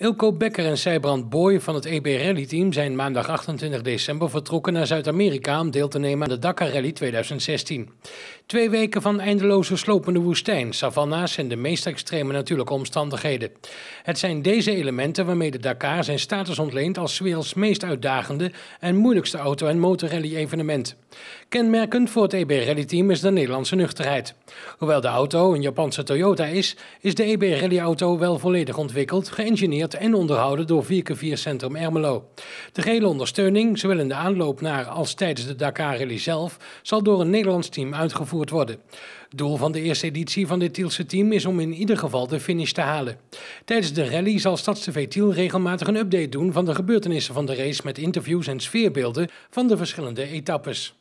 Ilko Becker en Seibrand Boy van het EB Rally Team zijn maandag 28 december vertrokken naar Zuid-Amerika om deel te nemen aan de Dakar Rally 2016. Twee weken van eindeloze slopende woestijn, savanna's en de meest extreme natuurlijke omstandigheden. Het zijn deze elementen waarmee de Dakar zijn status ontleent als werelds meest uitdagende en moeilijkste auto- en motorrally evenement. Kenmerkend voor het EB Rally Team is de Nederlandse nuchterheid. Hoewel de auto een Japanse Toyota is, is de EB Rally auto wel volledig ontwikkeld, geëngineerd en onderhouden door 4x4 Centrum Ermelo. De gele ondersteuning, zowel in de aanloop naar als tijdens de Dakar Rally zelf, zal door een Nederlands team uitgevoerd worden. Doel van de eerste editie van dit Tielse team is om in ieder geval de finish te halen. Tijdens de rally zal StadsTV e Tiel regelmatig een update doen van de gebeurtenissen van de race met interviews en sfeerbeelden van de verschillende etappes.